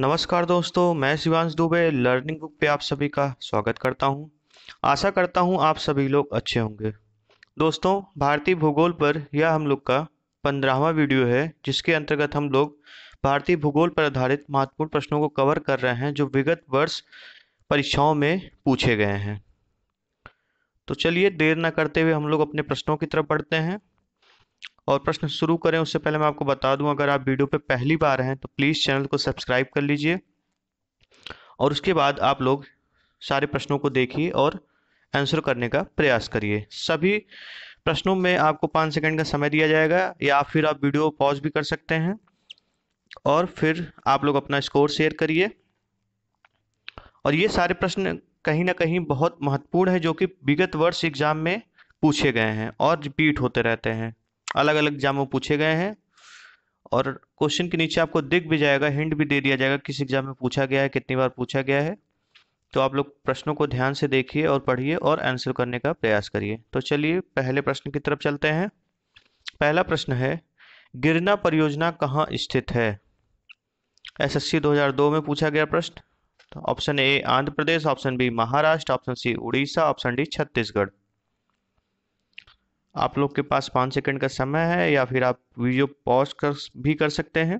नमस्कार दोस्तों मैं शिवांश दुबे लर्निंग बुक पे आप सभी का स्वागत करता हूं। आशा करता हूं आप सभी लोग अच्छे होंगे दोस्तों भारतीय भूगोल पर यह हम लोग का पंद्रहवा वीडियो है जिसके अंतर्गत हम लोग भारतीय भूगोल पर आधारित महत्वपूर्ण प्रश्नों को कवर कर रहे हैं जो विगत वर्ष परीक्षाओं में पूछे गए हैं तो चलिए देर न करते हुए हम लोग अपने प्रश्नों की तरफ बढ़ते हैं और प्रश्न शुरू करें उससे पहले मैं आपको बता दूं अगर आप वीडियो पे पहली बार हैं तो प्लीज़ चैनल को सब्सक्राइब कर लीजिए और उसके बाद आप लोग सारे प्रश्नों को देखिए और आंसर करने का प्रयास करिए सभी प्रश्नों में आपको पाँच सेकंड का समय दिया जाएगा या फिर आप वीडियो पॉज भी कर सकते हैं और फिर आप लोग अपना स्कोर शेयर करिए और ये सारे प्रश्न कहीं ना कहीं बहुत महत्वपूर्ण है जो कि विगत वर्ष एग्जाम में पूछे गए हैं और रिपीट होते रहते हैं अलग अलग एग्जाम में पूछे गए हैं और क्वेश्चन के नीचे आपको दिख भी जाएगा हिंट भी दे दिया जाएगा किस एग्जाम में पूछा गया है कितनी बार पूछा गया है तो आप लोग प्रश्नों को ध्यान से देखिए और पढ़िए और आंसर करने का प्रयास करिए तो चलिए पहले प्रश्न की तरफ चलते हैं पहला प्रश्न है गिरना परियोजना कहाँ स्थित है एसएससी 2002 में पूछा गया प्रश्न तो option A Andhra Pradesh option B Maharashtra option C Orissa option D Chhattisgarh आप लोग के पास पाँच सेकंड का समय है या फिर आप वीडियो पॉज कर भी कर सकते हैं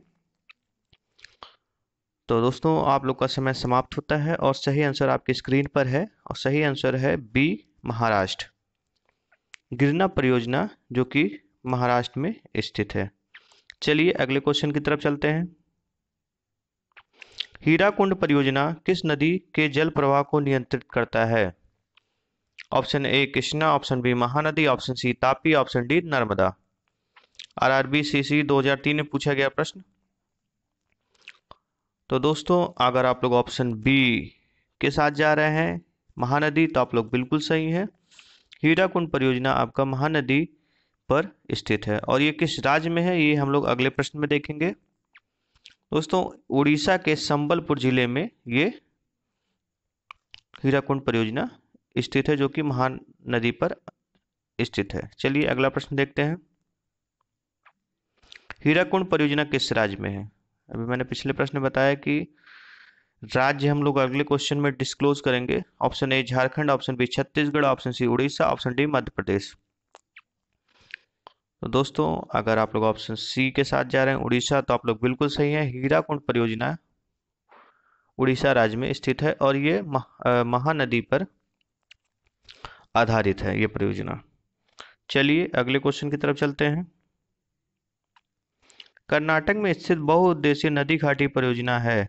तो दोस्तों आप लोग का समय समाप्त होता है और सही आंसर आपकी स्क्रीन पर है और सही आंसर है बी महाराष्ट्र गिरना परियोजना जो कि महाराष्ट्र में स्थित है चलिए अगले क्वेश्चन की तरफ चलते हैं हीराकुंड परियोजना किस नदी के जल प्रवाह को नियंत्रित करता है option A Krishna option B Mahanadi option C Tapi option D Narmada RRB CC 2003 में पूछा गया प्रश्न तो दोस्तों अगर आप लोग ऑप्शन बी के साथ जा रहे हैं महानदी तो आप लोग बिल्कुल सही हैं हीराकुंड परियोजना आपका महानदी पर स्थित है और ये किस राज्य में है ये हम लोग अगले प्रश्न में देखेंगे दोस्तों उड़ीसा के संबलपुर जिले में ये हीराकुंड परियोजना स्थित है जो कि महान नदी पर स्थित है चलिए अगला प्रश्न देखते हैं हीराकुंड परियोजना किस राज्य में है अभी मैंने पिछले प्रश्न बताया कि राज्य हम लोग अगले क्वेश्चन में डिस्क्लोज करेंगे option A Jharkhand option B Chhattisgarh option C Orissa option D Madhya Pradesh तो दोस्तों अगर आप लोग ऑप्शन सी के साथ जा रहे हैं उड़ीसा तो आप लोग बिल्कुल सही हैं हीराकुंड परियोजना उड़ीसा राज्य में स्थित है और ये महानदी पर आधारित है ये परियोजना चलिए अगले क्वेश्चन की तरफ चलते हैं कर्नाटक में स्थित बहुउद्देश्य नदी घाटी परियोजना है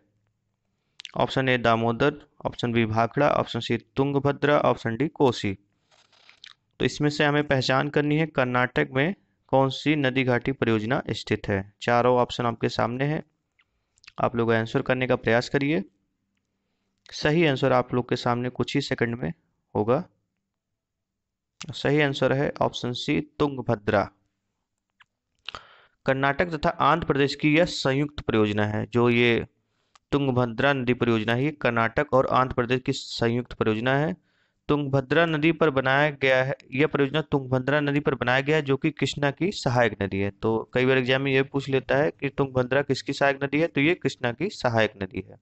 option A Damodar option B Bhakra option C Tungabhadra option D Kosi तो इसमें से हमें पहचान करनी है कर्नाटक में कौन सी नदी घाटी परियोजना स्थित है चारों ऑप्शन आपके सामने हैं आप लोग आंसर करने का प्रयास करिए सही आंसर आप लोग के सामने कुछ ही सेकंड में होगा सही आंसर है ऑप्शन सी तुंगभद्रा कर्नाटक तथा आंध्र प्रदेश की यह संयुक्त परियोजना है जो ये तुंगभद्रा नदी परियोजना ही कर्नाटक और आंध्र प्रदेश की संयुक्त परियोजना है तुंगभद्रा नदी पर बनाया गया है यह परियोजना तुंगभद्रा नदी पर बनाया गया है जो कि कृष्णा की सहायक नदी है तो कई बार एग्जाम में यह पूछ लेता है कि तुंगभद्रा किसकी सहायक नदी है तो ये कृष्णा की सहायक नदी है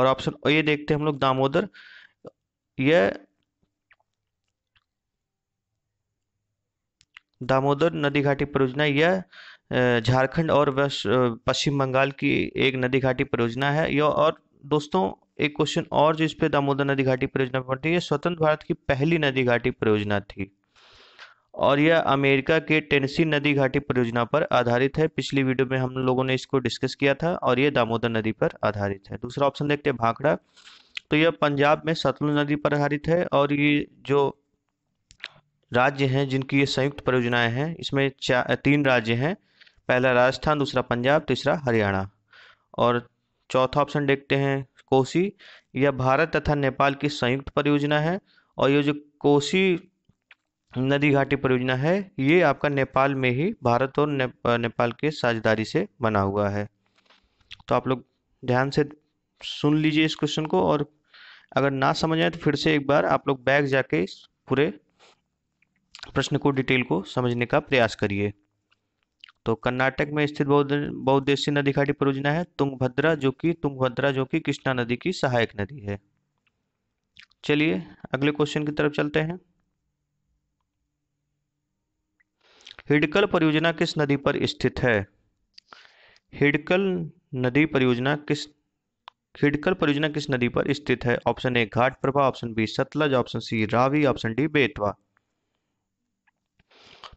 और ऑप्शन ये देखते हैं हम लोग दामोदर यह दामोदर नदी घाटी परियोजना यह झारखंड और पश्चिम बंगाल की एक नदी घाटी परियोजना है यह और दोस्तों एक क्वेश्चन और जो इस पे दामोदर नदी घाटी परियोजना पर यह स्वतंत्र भारत की पहली नदी घाटी परियोजना थी और यह अमेरिका के टेनसी नदी घाटी परियोजना पर आधारित है पिछली वीडियो में हम लोगों ने इसको डिस्कस किया था और यह दामोदर नदी पर आधारित है दूसरा ऑप्शन देखते हैं भाखड़ा तो यह पंजाब में सतलुज नदी पर आधारित है और ये जो राज्य हैं जिनकी ये संयुक्त परियोजनाएं हैं इसमें तीन राज्य हैं पहला राजस्थान दूसरा पंजाब तीसरा हरियाणा और चौथा ऑप्शन देखते हैं कोसी यह भारत तथा नेपाल की संयुक्त परियोजना है और ये जो कोसी नदी घाटी परियोजना है ये आपका नेपाल में ही भारत और ने, नेपाल के साझेदारी से बना हुआ है तो आप लोग ध्यान से सुन लीजिए इस क्वेश्चन को और अगर ना समझ आए तो फिर से एक बार आप लोग बैग जाके पूरे प्रश्न को डिटेल को समझने का प्रयास करिए तो कर्नाटक में स्थित बहुद्देशीय नदी घाटी परियोजना है तुंगभद्रा जो कि तुंगभद्रा जो कि कृष्णा नदी की सहायक नदी है चलिए अगले क्वेश्चन की तरफ चलते हैं हिडकल परियोजना किस नदी पर स्थित है हिडकल नदी परियोजना किस हिडकल परियोजना किस नदी पर स्थित है option A Ghataprabha option B Sutlej option C Ravi option D Betwa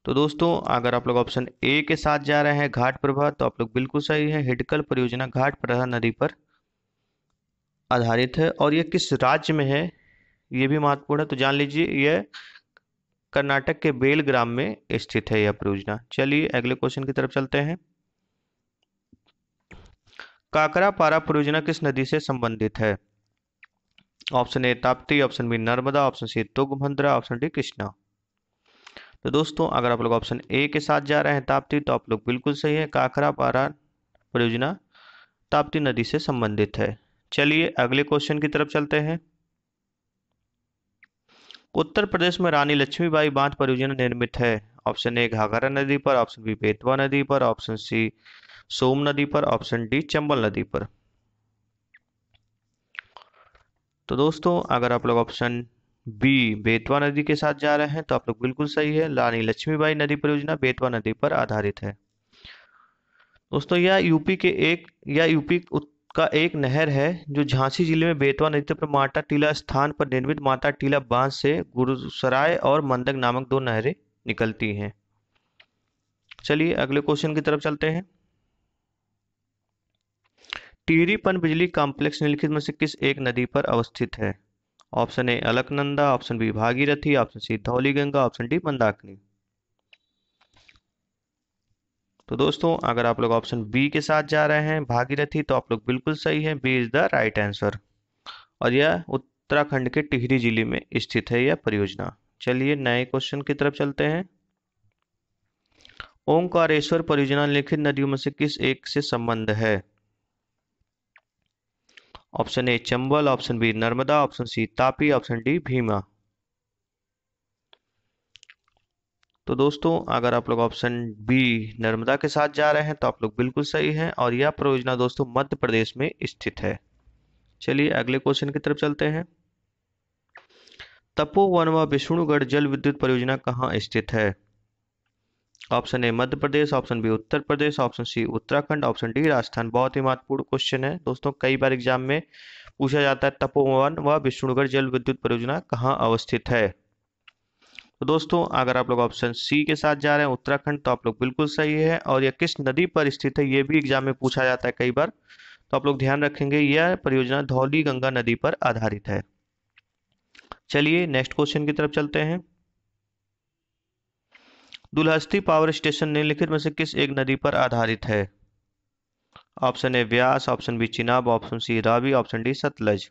तो दोस्तों अगर आप लोग ऑप्शन ए के साथ जा रहे हैं घाट प्रभा तो आप लोग बिल्कुल सही है हिडकल परियोजना घाट प्रभा नदी पर आधारित है और यह किस राज्य में है यह भी महत्वपूर्ण है तो जान लीजिए यह कर्नाटक के बेलग्राम में स्थित है यह परियोजना चलिए अगले क्वेश्चन की तरफ चलते हैं काकरा पारा परियोजना किस नदी से संबंधित है option A Tapti option B Narmada option C Tungabhadra option D Krishna तो दोस्तों अगर आप लोग ऑप्शन ए के साथ जा रहे हैं ताप्ती तो आप लोग बिल्कुल सही है काखरा पारा परियोजना ताप्ती नदी से संबंधित है चलिए अगले क्वेश्चन की तरफ चलते हैं उत्तर प्रदेश में रानी लक्ष्मीबाई बांध परियोजना निर्मित है ऑप्शन ए घाघरा नदी पर ऑप्शन बी बेतवा नदी पर ऑप्शन सी सोम नदी पर ऑप्शन डी चंबल नदी पर तो दोस्तों अगर आप लोग ऑप्शन बी बेतवा नदी के साथ जा रहे हैं तो आप लोग बिल्कुल सही है रानी लक्ष्मीबाई नदी परियोजना बेतवा नदी पर आधारित है दोस्तों यह यूपी के एक या यूपी का एक नहर है जो झांसी जिले में बेतवा नदी पर माता टीला स्थान पर निर्मित माता टीला बांध से गुरुसराय और मंदक नामक दो नहरें निकलती हैं चलिए अगले क्वेश्चन की तरफ चलते हैं टीरीपन बिजली कॉम्प्लेक्स निम्नलिखित में से किस एक नदी पर अवस्थित है option A Alaknanda option B Bhagirathi option C Dhauli Ganga option D Mandakini तो दोस्तों अगर आप लोग ऑप्शन बी के साथ जा रहे हैं भागीरथी तो आप लोग बिल्कुल सही हैं B is the right answer और यह उत्तराखंड के टिहरी जिले में स्थित है यह परियोजना चलिए नए क्वेश्चन की तरफ चलते हैं ओंकारेश्वर परियोजना लिखित नदियों में से किस एक से संबंध है option A Chambal option B Narmada option C Tapi option D Bhima तो दोस्तों अगर आप लोग ऑप्शन बी नर्मदा के साथ जा रहे हैं तो आप लोग बिल्कुल सही हैं और यह परियोजना दोस्तों मध्य प्रदेश में स्थित है चलिए अगले क्वेश्चन की तरफ चलते हैं तपोवन व विष्णुगढ़ जल विद्युत परियोजना कहाँ स्थित है option A Madhya Pradesh option B Uttar Pradesh option C Uttarakhand option D Rajasthan बहुत ही महत्वपूर्ण क्वेश्चन है दोस्तों कई बार एग्जाम में पूछा जाता है तपोवन व विष्णुगढ़ जल विद्युत परियोजना कहाँ अवस्थित है तो दोस्तों अगर आप लोग ऑप्शन सी के साथ जा रहे हैं उत्तराखंड तो आप लोग बिल्कुल सही है और यह किस नदी पर स्थित है ये भी एग्जाम में पूछा जाता है कई बार तो आप लोग ध्यान रखेंगे यह परियोजना धौली गंगा नदी पर आधारित है चलिए नेक्स्ट क्वेश्चन की तरफ चलते हैं दुलहस्ती पावर स्टेशन निम्नलिखित में से किस एक नदी पर आधारित है option A Beas option B Chenab option C Ravi option D Sutlej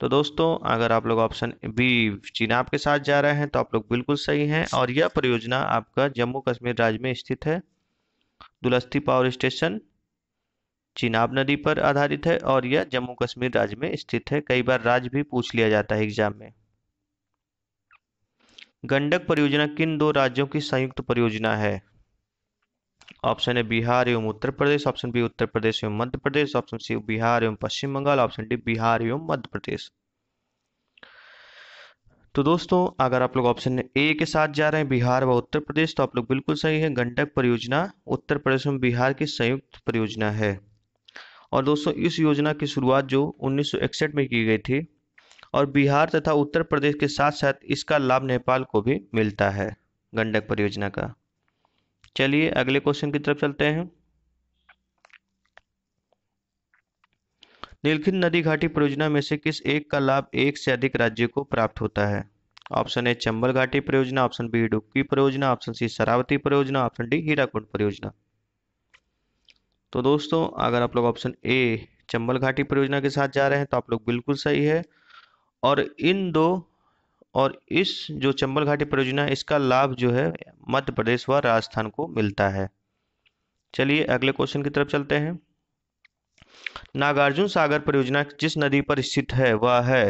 तो दोस्तों अगर आप लोग ऑप्शन बी चिनाब के साथ जा रहे हैं तो आप लोग बिल्कुल सही हैं और यह परियोजना आपका जम्मू कश्मीर राज्य में स्थित है दुलस्ती पावर स्टेशन चिनाब नदी पर आधारित है और यह जम्मू कश्मीर राज्य में स्थित है कई बार राज्य भी पूछ लिया जाता है एग्जाम में गंडक परियोजना किन दो राज्यों की संयुक्त परियोजना है ऑप्शन है बिहार एवं उत्तर प्रदेश ऑप्शन बी उत्तर प्रदेश एवं मध्य प्रदेश ऑप्शन सी बिहार एवं पश्चिम बंगाल ऑप्शन डी बिहार एवं मध्य प्रदेश तो दोस्तों अगर आप लोग ऑप्शन ए के साथ जा रहे हैं बिहार व उत्तर प्रदेश तो आप लोग बिल्कुल सही है गंडक परियोजना उत्तर प्रदेश एवं बिहार की संयुक्त परियोजना है और दोस्तों इस योजना की शुरुआत जो उन्नीस में की गई थी और बिहार तथा उत्तर प्रदेश के साथ साथ इसका लाभ नेपाल को भी मिलता है गंडक परियोजना का चलिए अगले क्वेश्चन की तरफ चलते हैं नीलखिन नदी घाटी परियोजना में से किस एक का लाभ एक से अधिक राज्य को प्राप्त होता है ऑप्शन ए चंबल घाटी परियोजना ऑप्शन बी डुक्की परियोजना ऑप्शन सी शरावती परियोजना ऑप्शन डी हीराकुंड परियोजना तो दोस्तों अगर आप लोग ऑप्शन ए चंबल घाटी परियोजना के साथ जा रहे हैं तो आप लोग बिल्कुल सही है और इन दो और इस जो चंबल घाटी परियोजना इसका लाभ जो है मध्य प्रदेश व राजस्थान को मिलता है चलिए अगले क्वेश्चन की तरफ चलते हैं नागार्जुन सागर परियोजना जिस नदी पर स्थित है वह है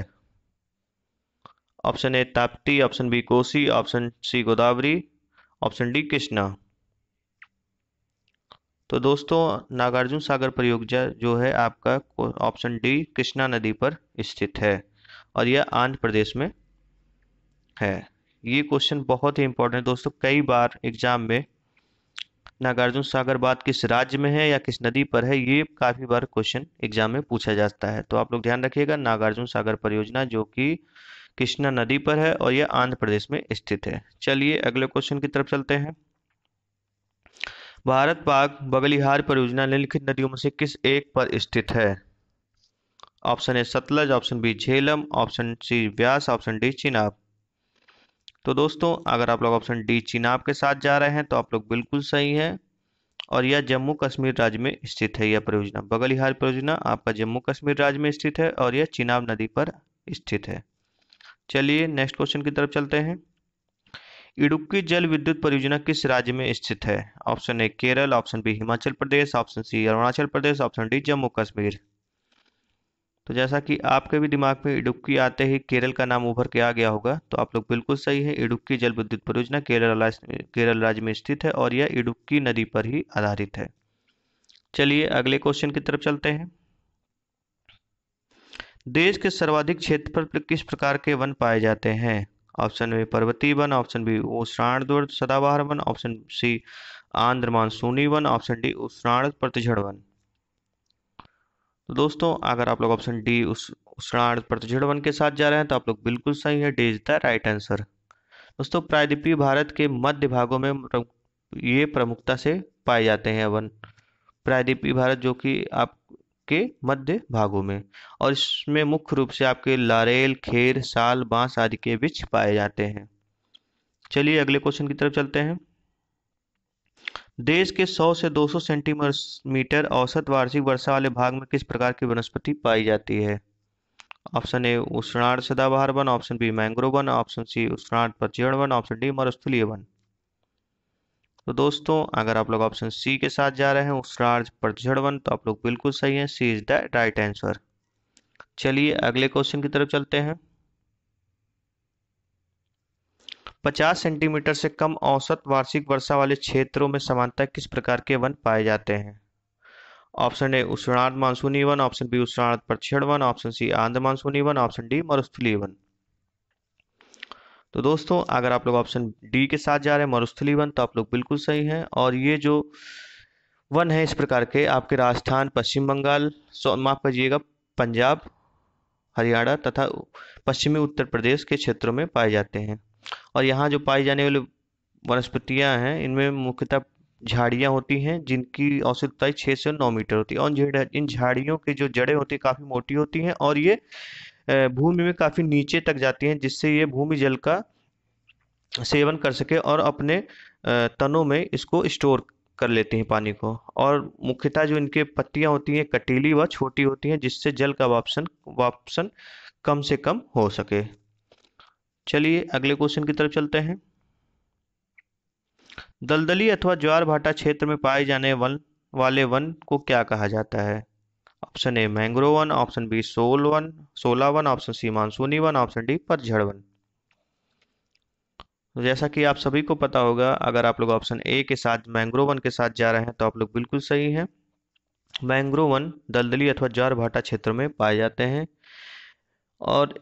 option A Tapti option B Kosi option C Godavari option D Krishna तो दोस्तों नागार्जुन सागर परियोजना जो है आपका ऑप्शन डी कृष्णा नदी पर स्थित है और यह आंध्र प्रदेश में है ये क्वेश्चन बहुत ही इंपॉर्टेंट है दोस्तों कई बार एग्जाम में नागार्जुन सागर बात किस राज्य में है या किस नदी पर है ये काफ़ी बार क्वेश्चन एग्जाम में पूछा जाता है तो आप लोग ध्यान रखिएगा नागार्जुन सागर परियोजना जो कि कृष्णा नदी पर है और यह आंध्र प्रदेश में स्थित है चलिए अगले क्वेश्चन की तरफ चलते हैं भारत पाक बगलिहार परियोजना निम्नलिखित नदियों में से किस एक पर स्थित है option A Sutlej option B Jhelum option C Beas option D Chenab तो दोस्तों अगर आप लोग ऑप्शन डी चिनाब के साथ जा रहे हैं तो आप लोग बिल्कुल सही हैं और यह जम्मू कश्मीर राज्य में स्थित है यह परियोजना बगलिहार परियोजना आपका जम्मू कश्मीर राज्य में स्थित है और यह चिनाब नदी पर स्थित है चलिए नेक्स्ट क्वेश्चन की तरफ चलते हैं इडुक्की जल विद्युत परियोजना किस राज्य में स्थित है option A Kerala option B Himachal Pradesh option C Arunachal Pradesh option D Jammu Kashmir तो जैसा कि आपके भी दिमाग में इडुक्की आते ही केरल का नाम उभर के आ गया होगा तो आप लोग बिल्कुल सही है इडुक्की जल विद्युत परियोजना केरल केरल राज्य में स्थित है और यह इडुक्की नदी पर ही आधारित है चलिए अगले क्वेश्चन की तरफ चलते हैं देश के सर्वाधिक क्षेत्र पर किस प्रकार के वन पाए जाते हैं ऑप्शन ए पर्वतीय वन ऑप्शन बी उष्णार्धवर सदाबहार वन ऑप्शन सी आंध्र मानसूनी वन ऑप्शन डी उष्णार्ध प्रतिझड़ वन तो दोस्तों अगर आप लोग ऑप्शन डी उस उष्णार्ध प्रतिशत वन के साथ जा रहे हैं तो आप लोग बिल्कुल सही है D is the right answer दोस्तों प्रायद्वीपीय भारत के मध्य भागों में ये प्रमुखता से पाए जाते हैं वन प्रायद्वीपीय भारत जो कि आपके मध्य भागों में और इसमें मुख्य रूप से आपके लारेल खेर साल बांस आदि के वृक्ष पाए जाते हैं चलिए अगले क्वेश्चन की तरफ चलते हैं देश के 100 से 200 सेंटीमीटर औसत वार्षिक वर्षा वाले भाग में किस प्रकार की वनस्पति पाई जाती है ऑप्शन ए उष्णार्ड सदाबहार वन ऑप्शन बी मैंग्रोव वन ऑप्शन सी उष्णार्ड प्रचीर्ण वन ऑप्शन डी मरुस्थलीय वन तो दोस्तों अगर आप लोग ऑप्शन सी के साथ जा रहे हैं उष्णार्ड प्रचीर्ण वन तो आप लोग बिल्कुल सही हैं C is the right answer चलिए अगले क्वेश्चन की तरफ चलते हैं 50 सेंटीमीटर से कम औसत वार्षिक वर्षा वाले क्षेत्रों में समानता किस प्रकार के वन पाए जाते हैं ऑप्शन ए उष्णार्ध मानसूनी वन ऑप्शन बी उष्णार्ध प्रक्षण वन ऑप्शन सी आंध मानसूनी वन ऑप्शन डी मरुस्थली वन तो दोस्तों अगर आप लोग ऑप्शन डी के साथ जा रहे हैं मरुस्थली वन तो आप लोग बिल्कुल सही हैं और ये जो वन है इस प्रकार के आपके राजस्थान पश्चिम बंगाल माफ करिएगा पंजाब हरियाणा तथा पश्चिमी उत्तर प्रदेश के क्षेत्रों में पाए जाते हैं और यहाँ जो पाई जाने वाली वनस्पतियाँ हैं इनमें मुख्यतः झाड़ियाँ होती हैं जिनकी औसत ऊंचाई छः से नौ मीटर होती है और इन झाड़ियों की जो जड़ें होती हैं काफ़ी मोटी होती हैं और ये भूमि में काफ़ी नीचे तक जाती हैं जिससे ये भूमि जल का सेवन कर सके और अपने तनों में इसको स्टोर कर लेते हैं पानी को और मुख्यतः जो इनके पत्तियां होती हैं कटीली व छोटी होती हैं जिससे जल का वापसन वापसन कम से कम हो सके चलिए अगले क्वेश्चन की तरफ चलते हैं दलदली अथवा ज्वार भाटा क्षेत्र में पाए जाने वन वाले वन को क्या कहा जाता है ऑप्शन ए मैंग्रोव वन ऑप्शन बी सोल वन सोला वन ऑप्शन सी मानसूनी वन ऑप्शन डी पतझड़ वन तो जैसा कि आप सभी को पता होगा अगर आप लोग ऑप्शन ए के साथ मैंग्रोव वन के साथ जा रहे हैं तो आप लोग बिल्कुल सही हैं मैंग्रोव वन दलदली अथवा ज्वार भाटा क्षेत्र में पाए जाते हैं और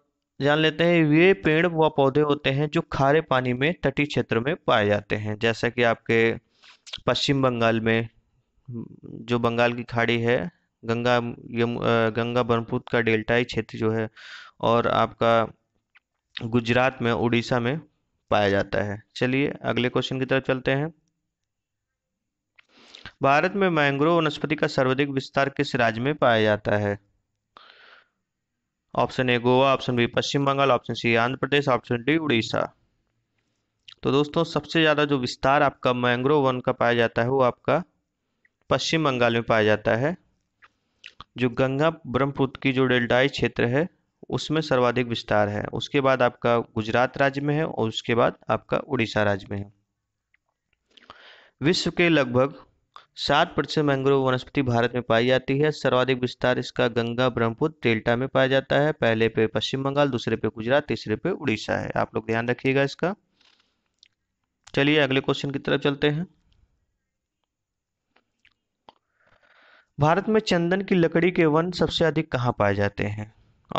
जान लेते हैं ये पेड़ व पौधे होते हैं जो खारे पानी में तटीय क्षेत्र में पाए जाते हैं जैसा कि आपके पश्चिम बंगाल में जो बंगाल की खाड़ी है गंगा यम गंगा ब्रह्मपुत्र का डेल्टाई क्षेत्र जो है और आपका गुजरात में उड़ीसा में पाया जाता है चलिए अगले क्वेश्चन की तरफ चलते हैं भारत में मैंग्रोव वनस्पति का सर्वाधिक विस्तार किस राज्य में पाया जाता है option A Goa option B Paschim Bangal option C Andhra Pradesh option D Orissa तो दोस्तों सबसे ज़्यादा जो विस्तार आपका मैंग्रोव वन का पाया जाता है वो आपका पश्चिम बंगाल में पाया जाता है जो गंगा ब्रह्मपुत्र की जो डेल्टाई क्षेत्र है उसमें सर्वाधिक विस्तार है उसके बाद आपका गुजरात राज्य में है और उसके बाद आपका उड़ीसा राज्य में है विश्व के लगभग सात प्रतिशत मैंग्रोव वनस्पति भारत में पाई जाती है सर्वाधिक विस्तार इसका गंगा ब्रह्मपुत्र डेल्टा में पाया जाता है पहले पे पश्चिम बंगाल दूसरे पे गुजरात तीसरे पे उड़ीसा है आप लोग ध्यान रखिएगा इसका चलिए अगले क्वेश्चन की तरफ चलते हैं भारत में चंदन की लकड़ी के वन सबसे अधिक कहाँ पाए जाते हैं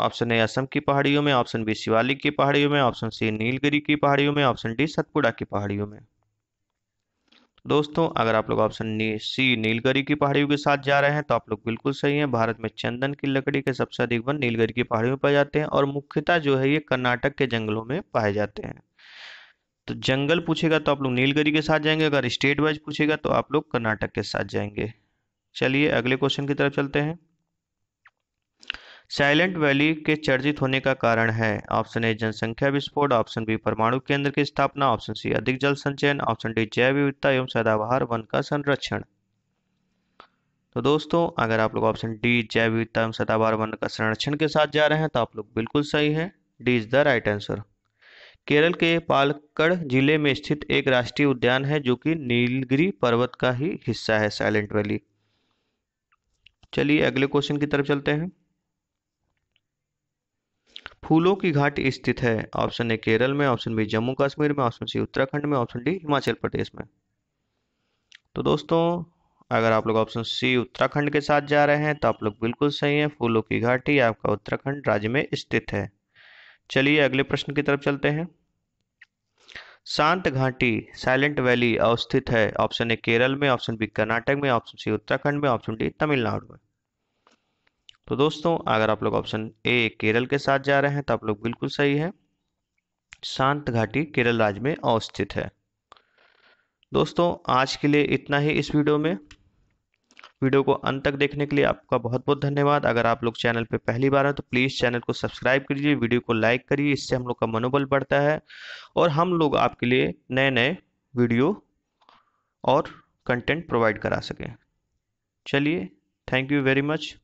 ऑप्शन ए असम की पहाड़ियों में ऑप्शन बी शिवालिक की पहाड़ियों में ऑप्शन सी नीलगिरी की पहाड़ियों में ऑप्शन डी सतपुड़ा की पहाड़ियों में दोस्तों अगर आप लोग ऑप्शन नी, सी नीलगरी की पहाड़ियों के साथ जा रहे हैं तो आप लोग बिल्कुल सही हैं भारत में चंदन की लकड़ी के सबसे अधिक वन नीलगरी की पहाड़ियों में पाए जाते हैं और मुख्यतः जो है ये कर्नाटक के जंगलों में पाए जाते हैं तो जंगल पूछेगा तो आप लोग नीलगरी के साथ जाएंगे अगर स्टेट वाइज पूछेगा तो आप लोग कर्नाटक के साथ जाएंगे चलिए अगले क्वेश्चन की तरफ चलते हैं साइलेंट वैली के चर्चित होने का कारण है ऑप्शन ए जनसंख्या विस्फोट ऑप्शन बी परमाणु केंद्र की स्थापना ऑप्शन सी अधिक जल संचयन ऑप्शन डी जैव विविधता एवं सदाबहार वन का संरक्षण तो दोस्तों अगर आप लोग ऑप्शन डी जैव विविधता एवं सदाबहार वन का संरक्षण के साथ जा रहे हैं तो आप लोग बिल्कुल सही हैं D is the right answer Kerala के पालक्कड़ जिले में स्थित एक राष्ट्रीय उद्यान है जो कि नीलगिरी पर्वत का ही हिस्सा है साइलेंट वैली चलिए अगले क्वेश्चन की तरफ चलते हैं फूलों की घाटी स्थित है ऑप्शन ए केरल में ऑप्शन बी जम्मू कश्मीर में ऑप्शन सी उत्तराखंड में ऑप्शन डी हिमाचल प्रदेश में तो दोस्तों अगर आप लोग ऑप्शन सी उत्तराखंड के साथ जा रहे हैं तो आप लोग बिल्कुल सही हैं फूलों की घाटी आपका उत्तराखंड राज्य में स्थित है चलिए अगले प्रश्न की तरफ चलते हैं शांत घाटी साइलेंट वैली अवस्थित है ऑप्शन ए केरल में ऑप्शन बी कर्नाटक में ऑप्शन सी उत्तराखंड में ऑप्शन डी तमिलनाडु में तो दोस्तों अगर आप लोग ऑप्शन ए केरल के साथ जा रहे हैं तो आप लोग बिल्कुल सही है शांत घाटी केरल राज्य में अवस्थित है दोस्तों आज के लिए इतना ही इस वीडियो में वीडियो को अंत तक देखने के लिए आपका बहुत बहुत धन्यवाद अगर आप लोग चैनल पर पहली बार हैं तो प्लीज़ चैनल को सब्सक्राइब करिए वीडियो को लाइक करिए इससे हम लोग का मनोबल बढ़ता है और हम लोग आपके लिए नए नए वीडियो और कंटेंट प्रोवाइड करा सकें चलिए थैंक यू वेरी मच